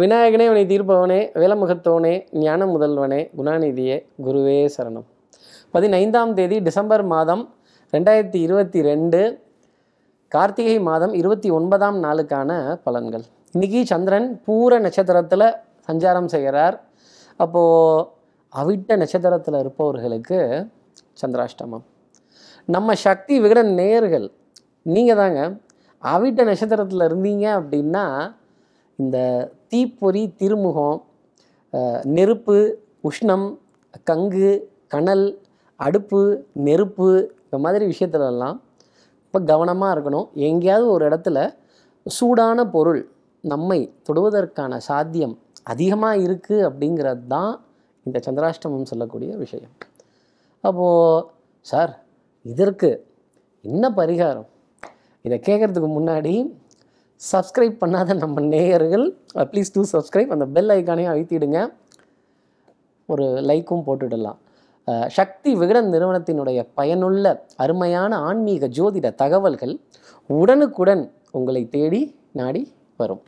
விநாயகனே அவனை தீர்ப்பவனே வேலமுகத்தவனே ஞான முதல்வனே குணாநிதியே குருவே சரணம் பதினைந்தாம் தேதி டிசம்பர் மாதம் ரெண்டாயிரத்தி இருபத்தி ரெண்டு கார்த்திகை மாதம் இருபத்தி ஒன்பதாம் நாளுக்கான பலன்கள் இன்றைக்கி சந்திரன் பூர நட்சத்திரத்தில் சஞ்சாரம் செய்கிறார் அப்போது அவிட்ட நட்சத்திரத்தில் இருப்பவர்களுக்கு சந்திராஷ்டமம் நம்ம சக்தி விகட நேர்கள் நீங்கள் தாங்க அவிட்ட நட்சத்திரத்தில் இருந்தீங்க அப்படின்னா இந்த தீப்பொறி திருமுகம் நெருப்பு உஷ்ணம் கங்கு கனல் அடுப்பு நெருப்பு இந்த மாதிரி விஷயத்துலலாம் இப்போ கவனமாக இருக்கணும் எங்கேயாவது ஒரு இடத்துல சூடான பொருள் நம்மை தொடுவதற்கான சாத்தியம் அதிகமாக இருக்குது அப்படிங்கிறது தான் இந்த சந்திராஷ்டமம் சொல்லக்கூடிய விஷயம் அப்போது சார் இதற்கு என்ன பரிகாரம் இதை கேட்குறதுக்கு முன்னாடி சப்ஸ்கிரைப் பண்ணாத நம்ம நேயர்கள் ப்ளீஸ் டூ சப்ஸ்கிரைப் அந்த பெல் ஐக்கானையும் அழுத்திடுங்க ஒரு லைக்கும் போட்டுடலாம் uh, சக்தி விகடன் நிறுவனத்தினுடைய பயனுள்ள அருமையான ஆன்மீக ஜோதிட தகவல்கள் உடனுக்குடன் உங்களை தேடி நாடி வரும்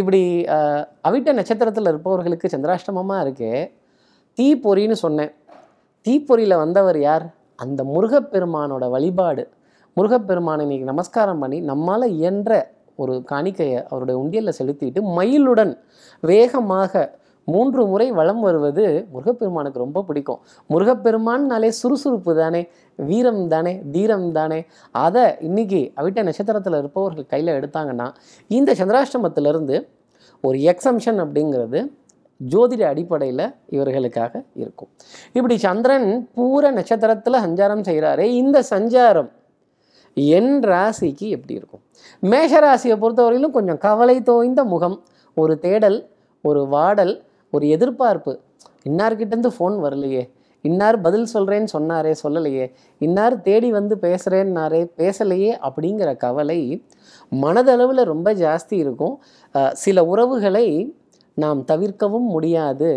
இப்படி uh, அவிட்ட நட்சத்திரத்தில் இருப்பவர்களுக்கு சந்திராஷ்டமமாக இருக்கே தீப்பொறின்னு சொன்னேன் தீப்பொறியில் வந்தவர் யார் அந்த முருகப்பெருமானோட வழிபாடு முருகப்பெருமானை இன்றைக்கி நமஸ்காரம் பண்ணி நம்மால் இயன்ற ஒரு காணிக்கையை அவருடைய உண்டியலில் செலுத்திட்டு மயிலுடன் வேகமாக மூன்று முறை வளம் வருவது முருகப்பெருமானுக்கு ரொம்ப பிடிக்கும் முருகப்பெருமான்னாலே சுறுசுறுப்பு தானே வீரம் தானே தீரம் தானே அதை இன்றைக்கி அவிட்ட நட்சத்திரத்தில் இருப்பவர்கள் கையில் எடுத்தாங்கன்னா இந்த சந்திராஷ்டமத்திலிருந்து ஒரு எக்ஸம்ஷன் அப்படிங்கிறது ஜோதிட அடிப்படையில் இவர்களுக்காக இருக்கும் இப்படி சந்திரன் பூர நட்சத்திரத்தில் சஞ்சாரம் செய்கிறாரே இந்த சஞ்சாரம் என் ராசிக்கு எப்படி இருக்கும் மேஷ ராசியை பொறுத்தவரையிலும் கொஞ்சம் கவலை தோய்ந்த முகம் ஒரு தேடல் ஒரு வாடல் ஒரு எதிர்பார்ப்பு இன்னார்கிட்டேருந்து ஃபோன் வரலையே இன்னார் பதில் சொல்கிறேன்னு சொன்னாரே சொல்லலையே இன்னார் தேடி வந்து பேசுகிறேன்னாரே பேசலையே அப்படிங்கிற கவலை மனதளவில் ரொம்ப ஜாஸ்தி இருக்கும் சில உறவுகளை நாம் தவிர்க்கவும் முடியாது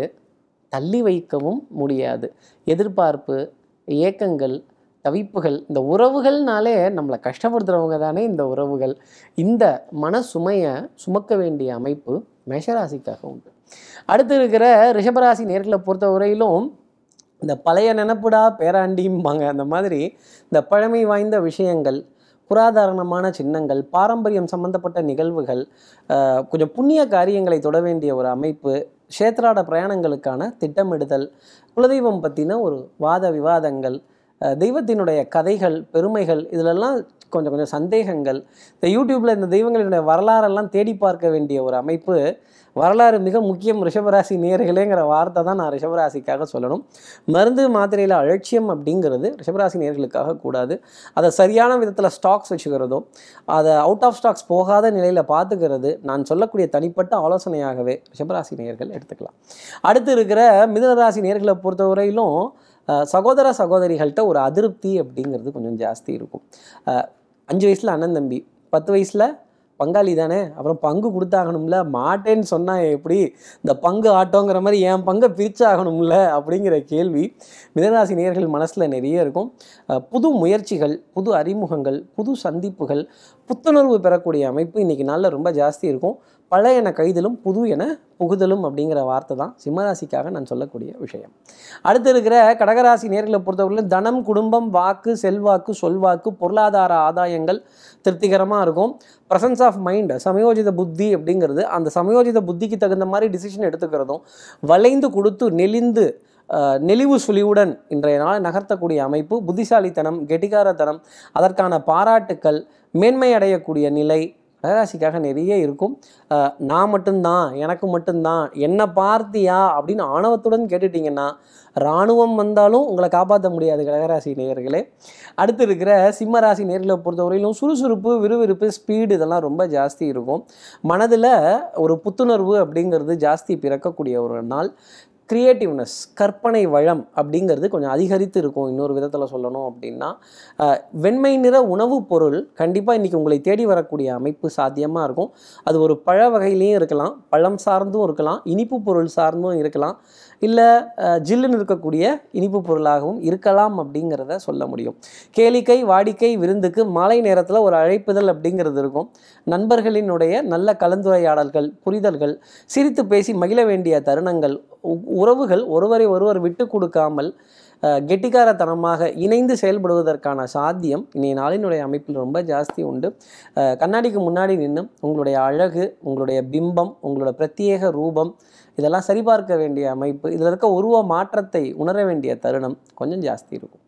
தள்ளி வைக்கவும் முடியாது எதிர்பார்ப்பு ஏக்கங்கள் தவிப்புகள் இந்த உறவுகள்னாலே நம்மளை கஷ்டப்படுத்துகிறவங்க தானே இந்த உறவுகள் இந்த மன சுமையை சுமக்க வேண்டிய அமைப்பு மேஷராசிக்காக உண்டு அடுத்து இருக்கிற ரிஷபராசி நேர்களை பொறுத்த வரையிலும் இந்த பழைய நினப்புடா பேராண்டிம்பாங்க அந்த மாதிரி இந்த பழமை வாய்ந்த விஷயங்கள் புராதாரணமான சின்னங்கள் பாரம்பரியம் சம்பந்தப்பட்ட நிகழ்வுகள் கொஞ்சம் புண்ணிய காரியங்களை தொட வேண்டிய ஒரு அமைப்பு க்ஷேத்ராட பிரயாணங்களுக்கான திட்டமிடுதல் குலதெய்வம் பற்றின ஒரு வாத விவாதங்கள் தெய்வத்தினுடைய கதைகள் பெருமைகள் இதிலெல்லாம் கொஞ்சம் கொஞ்சம் சந்தேகங்கள் இந்த யூடியூப்பில் இந்த தெய்வங்களினுடைய வரலாறெல்லாம் தேடி பார்க்க வேண்டிய ஒரு அமைப்பு வரலாறு மிக முக்கியம் ரிஷபராசி நேர்களேங்கிற வார்த்தை தான் நான் ரிஷபராசிக்காக சொல்லணும் மருந்து மாத்திரையில் அலட்சியம் அப்படிங்கிறது ரிஷபராசி நேர்களுக்காக கூடாது அதை சரியான விதத்தில் ஸ்டாக்ஸ் வச்சுக்கிறதோ அதை அவுட் ஆஃப் ஸ்டாக்ஸ் போகாத நிலையில் பார்த்துக்கிறது நான் சொல்லக்கூடிய தனிப்பட்ட ஆலோசனையாகவே ரிஷபராசி நேர்கள் எடுத்துக்கலாம் அடுத்து இருக்கிற மிதனராசி நேர்களை பொறுத்தவரையிலும் சகோதர சகோதரிகள்கிட்ட ஒரு அதிருப்தி அப்படிங்கிறது கொஞ்சம் ஜாஸ்தி இருக்கும் அஞ்சு வயசில் அண்ணன் தம்பி பத்து வயசில் பங்காளி தானே அப்புறம் பங்கு கொடுத்தாகணும்ல மாட்டேன்னு சொன்னால் எப்படி இந்த பங்கு ஆட்டோங்கிற மாதிரி என் பங்கை பிரிச்சாகணும்ல அப்படிங்கிற கேள்வி மிதராசி நேர்கள் மனசில் நிறைய இருக்கும் புது முயற்சிகள் புது அறிமுகங்கள் புது சந்திப்புகள் புத்துணர்வு பெறக்கூடிய அமைப்பு இன்றைக்கி நாளில் ரொம்ப ஜாஸ்தி இருக்கும் பழையன கைதலும் புது என புகுதலும் அப்படிங்கிற வார்த்தை தான் சிம்மராசிக்காக நான் சொல்லக்கூடிய விஷயம் அடுத்து இருக்கிற கடகராசி நேர்களை பொறுத்தவரையிலும் தனம் குடும்பம் வாக்கு செல்வாக்கு சொல்வாக்கு பொருளாதார ஆதாயங்கள் திருப்திகரமாக இருக்கும் ப்ரசன்ஸ் ஆஃப் மைண்ட் சமயோஜித புத்தி அப்படிங்கிறது அந்த சமயோஜித புத்திக்கு தகுந்த மாதிரி டிசிஷன் எடுத்துக்கிறதும் வளைந்து கொடுத்து நெளிந்து நெளிவு சுழிவுடன் இன்றைய நாள் நகர்த்தக்கூடிய அமைப்பு புத்திசாலித்தனம் கெட்டிகாரத்தனம் அதற்கான பாராட்டுக்கள் மேன்மை அடையக்கூடிய நிலை கடகராசிக்காக நிறைய இருக்கும் நான் மட்டும்தான் எனக்கு மட்டும்தான் என்னை பார்த்தியா அப்படின்னு ஆணவத்துடன் கேட்டுட்டிங்கன்னா இராணுவம் வந்தாலும் உங்களை காப்பாற்ற முடியாது கடகராசி நேயர்களே அடுத்து இருக்கிற சிம்மராசி நேர்களை பொறுத்தவரையிலும் சுறுசுறுப்பு விறுவிறுப்பு ஸ்பீடு இதெல்லாம் ரொம்ப ஜாஸ்தி இருக்கும் மனதில் ஒரு புத்துணர்வு அப்படிங்கிறது ஜாஸ்தி பிறக்கக்கூடிய ஒரு நாள் க்ரியேட்டிவ்னஸ் கற்பனை வளம் அப்படிங்கிறது கொஞ்சம் அதிகரித்து இருக்கும் இன்னொரு விதத்தில் சொல்லணும் அப்படின்னா வெண்மை நிற உணவுப் பொருள் கண்டிப்பாக இன்றைக்கி உங்களை தேடி வரக்கூடிய அமைப்பு சாத்தியமாக இருக்கும் அது ஒரு பழ வகையிலையும் இருக்கலாம் பழம் சார்ந்தும் இருக்கலாம் இனிப்பு பொருள் சார்ந்தும் இருக்கலாம் இல்லை ஜில்லுன்னு இருக்கக்கூடிய இனிப்பு பொருளாகவும் இருக்கலாம் அப்படிங்கிறத சொல்ல முடியும் கேளிக்கை வாடிக்கை விருந்துக்கு மாலை நேரத்தில் ஒரு அழைப்புதல் அப்படிங்கிறது இருக்கும் நண்பர்களினுடைய நல்ல கலந்துரையாடல்கள் புரிதல்கள் சிரித்து பேசி மகிழ வேண்டிய தருணங்கள் உறவுகள் ஒருவரை ஒருவர் விட்டு கொடுக்காமல் கெட்டிக்காரத்தனமாக இணைந்து செயல்படுவதற்கான சாத்தியம் இன்றைய நாளினுடைய அமைப்பில் ரொம்ப ஜாஸ்தி உண்டு கண்ணாடிக்கு முன்னாடி நின்று உங்களுடைய அழகு உங்களுடைய பிம்பம் உங்களோட பிரத்யேக ரூபம் இதெல்லாம் சரிபார்க்க வேண்டிய அமைப்பு இதில் இருக்க உருவ மாற்றத்தை உணர வேண்டிய தருணம் கொஞ்சம் ஜாஸ்தி இருக்கும்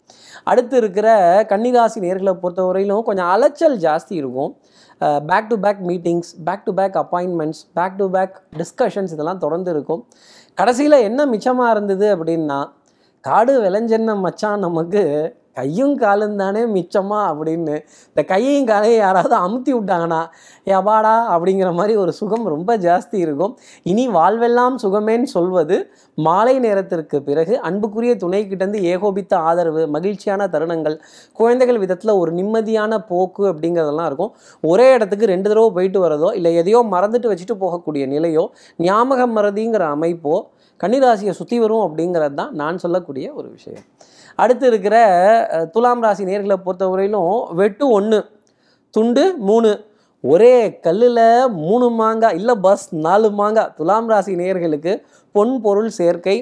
அடுத்து இருக்கிற கன்னிராசி நேர்களை பொறுத்தவரையிலும் கொஞ்சம் அலைச்சல் ஜாஸ்தி இருக்கும் back to back meetings back to back appointments back to back discussions இதெல்லாம் தொடர்ந்து இருக்கும் கடைசியில் என்ன மிச்சமாக இருந்தது அப்படின்னா காடு விளைஞ்சென்ன மச்சான் நமக்கு கையும் காலும் தானே மிச்சமா அப்படின்னு இந்த கையையும் காலையும் யாராவது அமுத்தி விட்டாங்கன்னா எபாடா அப்படிங்கிற மாதிரி ஒரு சுகம் ரொம்ப ஜாஸ்தி இருக்கும் இனி வாழ்வெல்லாம் சுகமேன்னு சொல்வது மாலை நேரத்திற்கு பிறகு அன்புக்குரிய துணை கிட்டேருந்து ஏகோபித்த ஆதரவு மகிழ்ச்சியான தருணங்கள் குழந்தைகள் விதத்தில் ஒரு நிம்மதியான போக்கு அப்படிங்கிறதெல்லாம் இருக்கும் ஒரே இடத்துக்கு ரெண்டு தடவை போயிட்டு வரதோ இல்லை எதையோ மறந்துட்டு வச்சுட்டு போகக்கூடிய நிலையோ ஞாபகம் மறதிங்கிற அமைப்போ கன்னிராசியை சுற்றி வரும் அப்படிங்கிறது தான் நான் சொல்லக்கூடிய ஒரு விஷயம் அடுத்து இருக்கிற துலாம் ராசி நேர்களை பொறுத்தவரையிலும் வெட்டு ஒன்று துண்டு மூணு ஒரே கல்லில் மூணு மாங்காய் இல்லை பஸ் நாலு மாங்காய் துலாம் ராசி நேர்களுக்கு பொன் பொருள் சேர்க்கை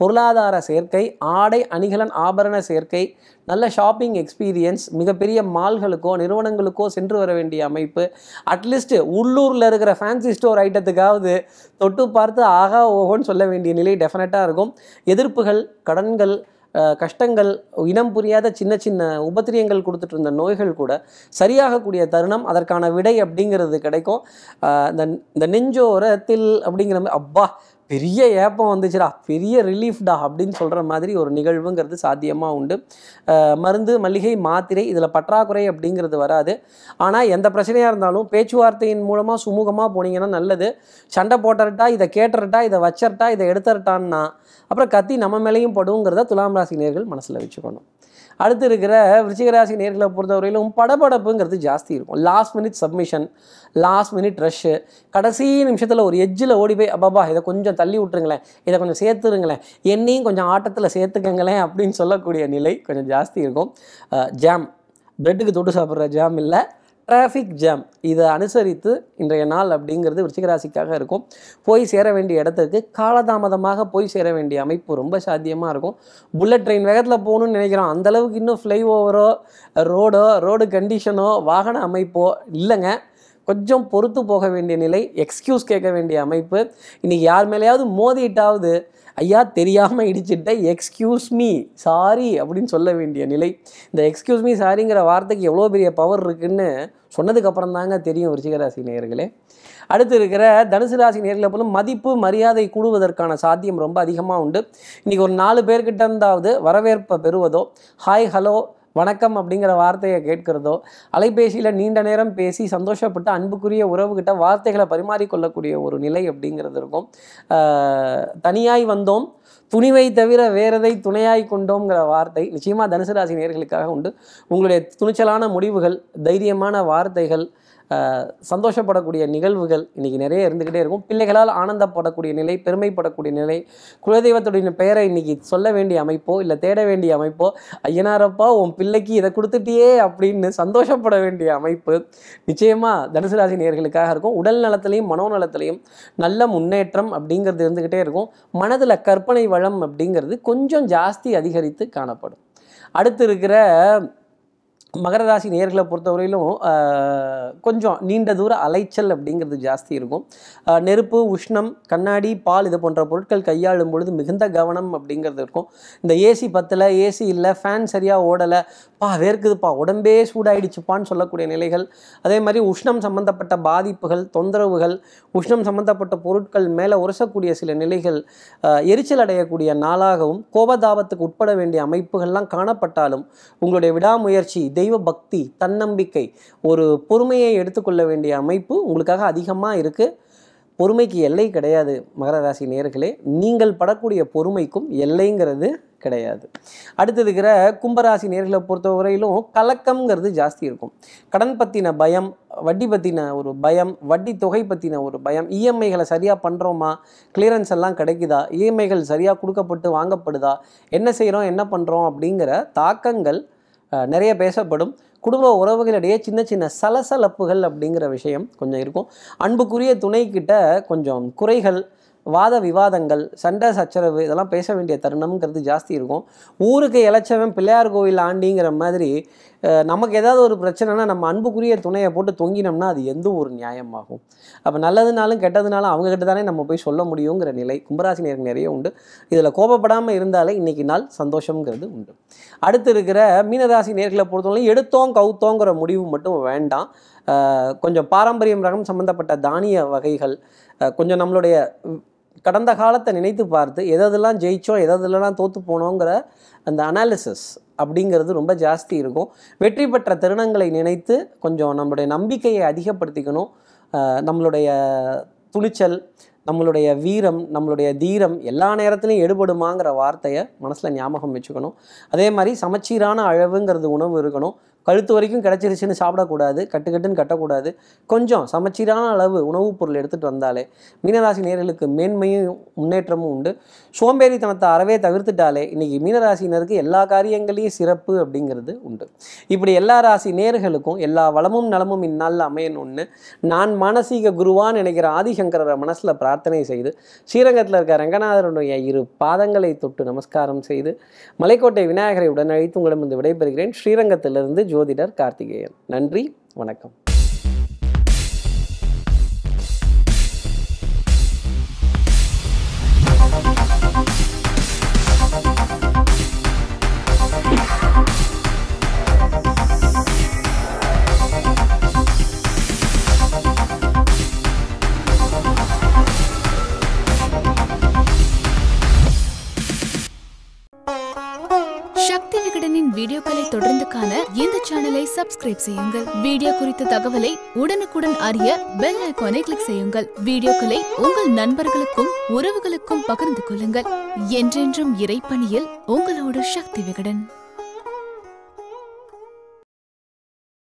பொருளாதார சேர்க்கை ஆடை அணிகலன் ஆபரண சேர்க்கை நல்ல ஷாப்பிங் எக்ஸ்பீரியன்ஸ் மிகப்பெரிய மால்களுக்கோ நிறுவனங்களுக்கோ சென்று வர வேண்டிய அமைப்பு அட்லீஸ்ட் உள்ளூரில் இருக்கிற ஃபேன்சி ஸ்டோர் ஐட்டத்துக்காவது தொட்டு பார்த்து ஆகா ஓஹோன்னு சொல்ல வேண்டிய நிலை டெஃபினட்டாக இருக்கும் எதிர்ப்புகள் கடன்கள் கஷ்டங்கள் இனம் புரியாத சின்ன சின்ன உபத்திரியங்கள் கொடுத்துட்டு இருந்த நோய்கள் கூட சரியாகக்கூடிய தருணம் அதற்கான விடை அப்படிங்கிறது கிடைக்கும் இந்த இந்த நெஞ்சோரத்தில் அப்படிங்கிற மாதிரி அப்பா பெரிய ஏப்பம் வந்துச்சுடா பெரிய ரிலீஃப்டா அப்படின்னு சொல்கிற மாதிரி ஒரு நிகழ்வுங்கிறது சாத்தியமாக உண்டு மருந்து மளிகை மாத்திரை இதில் பற்றாக்குறை அப்படிங்கிறது வராது ஆனால் எந்த பிரச்சனையாக இருந்தாலும் பேச்சுவார்த்தையின் மூலமாக சுமூகமாக போனீங்கன்னா நல்லது சண்டை போட்டுறட்டா இதை கேட்டுறட்டா இதை வச்சிருட்டா இதை எடுத்துறட்டான்னா அப்புறம் கத்தி நம்ம மேலேயும் படுங்கிறத துலாம் ராசி நேர்கள் மனசில் வச்சுக்கணும் அடுத்து இருக்கிற விருச்சிகராசி நேர்களை பொறுத்தவரையிலும் படபடப்புங்கிறது ஜாஸ்தி இருக்கும் last minute submission last minute rush கடைசி நிமிஷத்தில் ஒரு எஜ்ஜில் ஓடி போய் அப்பாபா இதை கொஞ்சம் தள்ளி விட்டுருங்களேன் இதை கொஞ்சம் சேர்த்துருங்களேன் என்னையும் கொஞ்சம் ஆட்டத்தில் சேர்த்துக்கங்களேன் அப்படின்னு சொல்லக்கூடிய நிலை கொஞ்சம் ஜாஸ்தி இருக்கும் ஜாம் பிரெட்டுக்கு தொட்டு சாப்பிட்ற ஜாம் இல்லை டிராஃபிக் ஜாம் இதை அனுசரித்து இன்றைய நாள் அப்படிங்கிறது விருச்சிகராசிக்காக இருக்கும் போய் சேர வேண்டிய இடத்துக்கு காலதாமதமாக போய் சேர வேண்டிய அமைப்பு ரொம்ப சாத்தியமாக இருக்கும் புல்லட் ட்ரெயின் வேகத்தில் போகணும்னு நினைக்கிறோம் அந்தளவுக்கு இன்னும் ஃப்ளைஓவரோ ரோடோ ரோடு கண்டிஷனோ வாகன அமைப்போ இல்லைங்க கொஞ்சம் பொறுத்து போக வேண்டிய நிலை எக்ஸ்கியூஸ் கேட்க வேண்டிய அமைப்பு இன்றைக்கி யார் மேலேயாவது மோதிட்டாவது ஐயா தெரியாமல் இடிச்சிட்டேன் எக்ஸ்கியூஸ் மீ சாரி அப்படின்னு சொல்ல வேண்டிய நிலை இந்த எக்ஸ்கியூஸ் மீ சாரிங்கிற வார்த்தைக்கு எவ்வளோ பெரிய பவர் இருக்குன்னு சொன்னதுக்கப்புறம் தாங்க தெரியும் விருச்சிகராசி நேயர்களே அடுத்து இருக்கிற தனுசு ராசி நேர்களை போலும் மதிப்பு மரியாதை கூடுவதற்கான சாத்தியம் ரொம்ப அதிகமாக உண்டு இன்றைக்கி ஒரு நாலு பேர்கிட்ட இருந்தாவது வரவேற்பை பெறுவதோ ஹாய் ஹலோ வணக்கம் அப்படிங்கிற வார்த்தையை கேட்கிறதோ அலைபேசியில் நீண்ட நேரம் பேசி சந்தோஷப்பட்டு அன்புக்குரிய உறவுகிட்ட வார்த்தைகளை பரிமாறிக்கொள்ளக்கூடிய ஒரு நிலை அப்படிங்கிறது இருக்கும் தனியாய் வந்தோம் துணிவை தவிர வேறதை துணையாய் கொண்டோங்கிற வார்த்தை நிச்சயமாக தனுசு ராசி நேர்களுக்காக உண்டு உங்களுடைய துணிச்சலான முடிவுகள் தைரியமான வார்த்தைகள் சந்தோஷப்படக்கூடிய நிகழ்வுகள் இன்றைக்கி நிறைய இருந்துக்கிட்டே இருக்கும் பிள்ளைகளால் ஆனந்தப்படக்கூடிய நிலை பெருமைப்படக்கூடிய நிலை குலதெய்வத்துடைய பெயரை இன்றைக்கி சொல்ல வேண்டிய அமைப்போ இல்லை தேட வேண்டிய அமைப்போ ஐயனாரப்பா உன் பிள்ளைக்கு இதை கொடுத்துட்டியே அப்படின்னு சந்தோஷப்பட வேண்டிய அமைப்பு நிச்சயமாக தனுசு ராசி நேர்களுக்காக இருக்கும் உடல் நலத்திலையும் மனோநலத்திலையும் நல்ல முன்னேற்றம் அப்படிங்கிறது இருந்துக்கிட்டே இருக்கும் மனதில் கற்பனை வளம் அப்படிங்கிறது கொஞ்சம் ஜாஸ்தி அதிகரித்து காணப்படும் அடுத்து இருக்கிற மகர ராசி நேர்களை பொறுத்தவரையிலும் கொஞ்சம் நீண்ட தூர அலைச்சல் அப்படிங்கிறது ஜாஸ்தி இருக்கும் நெருப்பு உஷ்ணம் கண்ணாடி பால் இது போன்ற பொருட்கள் கையாளும் பொழுது மிகுந்த கவனம் அப்படிங்கிறது இருக்கும் இந்த ஏசி பத்தில் ஏசி இல்லை ஃபேன் சரியாக ஓடலை பா வேர்க்குதுப்பா உடம்பே சூடாயிடுச்சுப்பான்னு சொல்லக்கூடிய நிலைகள் அதே மாதிரி உஷ்ணம் சம்மந்தப்பட்ட பாதிப்புகள் தொந்தரவுகள் உஷ்ணம் சம்மந்தப்பட்ட பொருட்கள் மேலே உரசக்கூடிய சில நிலைகள் எரிச்சல் அடையக்கூடிய நாளாகவும் கோபதாபத்துக்கு உட்பட வேண்டிய அமைப்புகள்லாம் காணப்பட்டாலும் உங்களுடைய விடாமுயற்சி தெய்வ பக்தி தன்னம்பிக்கை ஒரு பொறுமையை எடுத்துக்கொள்ள வேண்டிய அமைப்பு உங்களுக்காக அதிகமாக இருக்குது பொறுமைக்கு எல்லை கிடையாது மகர ராசி நேர்களே நீங்கள் படக்கூடிய பொறுமைக்கும் எல்லைங்கிறது கிடையாது அடுத்து இருக்கிற கும்பராசி நேர்களை பொறுத்தவரையிலும் கலக்கம்ங்கிறது ஜாஸ்தி இருக்கும் கடன் பற்றின பயம் வட்டி பற்றின ஒரு பயம் வட்டி தொகை பற்றின ஒரு பயம் இஎம்ஐகளை சரியாக பண்ணுறோமா கிளியரன்ஸ் எல்லாம் கிடைக்குதா இஎம்ஐகள் சரியாக கொடுக்கப்பட்டு வாங்கப்படுதா என்ன செய்கிறோம் என்ன பண்ணுறோம் அப்படிங்கிற தாக்கங்கள் நிறைய பேசப்படும் குடும்ப உறவுகளிடையே சின்ன சின்ன சலசலப்புகள் அப்படிங்கிற விஷயம் கொஞ்சம் இருக்கும் அன்புக்குரிய துணைக்கிட்ட கொஞ்சம் குறைகள் வாத விவாதங்கள் சண்டை சச்சரவு இதெல்லாம் பேச வேண்டிய தருணம்ங்கிறது ஜாஸ்தி இருக்கும் ஊருக்கு இளைச்சவன் பிள்ளையார் கோவில் ஆண்டிங்கிற மாதிரி நமக்கு ஏதாவது ஒரு பிரச்சனைனா நம்ம அன்புக்குரிய துணையை போட்டு தொங்கினோம்னா அது எந்த ஒரு நியாயமாகும் அப்போ நல்லதுனாலும் கெட்டதுனாலும் அவங்கக்கிட்ட தானே நம்ம போய் சொல்ல முடியுங்கிற நிலை கும்பராசினியருக்கு நிறைய உண்டு இதில் கோபப்படாமல் இருந்தாலே இன்றைக்கி நாள் சந்தோஷங்கிறது உண்டு அடுத்து இருக்கிற மீனராசி நேர்களை பொறுத்தவரையும் எடுத்தோம் கவுத்தோங்கிற முடிவு மட்டும் வேண்டாம் கொஞ்சம் பாரம்பரியம் ரகம் சம்மந்தப்பட்ட தானிய வகைகள் கொஞ்சம் நம்மளுடைய கடந்த காலத்தை நினைத்து பார்த்து எதெல்லாம் ஜெயித்தோம் எதெல்லாம் தோற்று போனோங்கிற அந்த அனாலிசிஸ் அப்படிங்கிறது ரொம்ப ஜாஸ்தி இருக்கும் வெற்றி பெற்ற தருணங்களை நினைத்து கொஞ்சம் நம்மளுடைய நம்பிக்கையை அதிகப்படுத்திக்கணும் நம்மளுடைய துணிச்சல் நம்மளுடைய வீரம் நம்மளுடைய தீரம் எல்லா நேரத்துலையும் எடுபடுமாங்கிற வார்த்தையை மனசில் ஞாபகம் வச்சுக்கணும் அதே மாதிரி சமச்சீரான அளவுங்கிறது உணவு இருக்கணும் கழுத்து வரைக்கும் கிடச்சிருச்சுன்னு சாப்பிடக்கூடாது கட்டுக்கட்டுன்னு கட்டக்கூடாது கொஞ்சம் சமச்சீரான அளவு உணவுப் பொருள் எடுத்துகிட்டு வந்தாலே மீனராசி நேர்களுக்கு மேன்மையும் முன்னேற்றமும் உண்டு சோம்பேறித்தனத்தை அறவே தவிர்த்துட்டாலே இன்றைக்கி மீனராசினருக்கு எல்லா காரியங்களையும் சிறப்பு அப்படிங்கிறது உண்டு இப்படி எல்லா ராசி நேர்களுக்கும் எல்லா வளமும் நலமும் இந்நாளில் அமையணும்னு நான் மானசீக குருவான்னு நினைக்கிற ஆதிசங்கரரை மனசில் பிரார்த்தனை செய்து ஸ்ரீரங்கத்தில் இருக்க ரங்கநாதருடைய இரு பாதங்களை தொட்டு நமஸ்காரம் செய்து மலைக்கோட்டை விநாயகரை உடனழைத்து உங்களிடம் வந்து விடைபெறுகிறேன் ஸ்ரீரங்கத்திலிருந்து ஜோதிடர் கார்த்திகேயன் நன்றி வணக்கம் வீடியோக்களை தொடர்ந்து காண இந்த சேனலை சப்ஸ்கிரைப் செய்யுங்கள் வீடியோ குறித்த தகவலை உடனுக்குடன் அறிய பெல் ஐக்கானை கிளிக் செய்யுங்கள் வீடியோக்களை உங்கள் நண்பர்களுக்கும் உறவுகளுக்கும் பகிர்ந்து கொள்ளுங்கள் என்றென்றும் இறைப்பணியில் உங்களோடு சக்தி விகடன்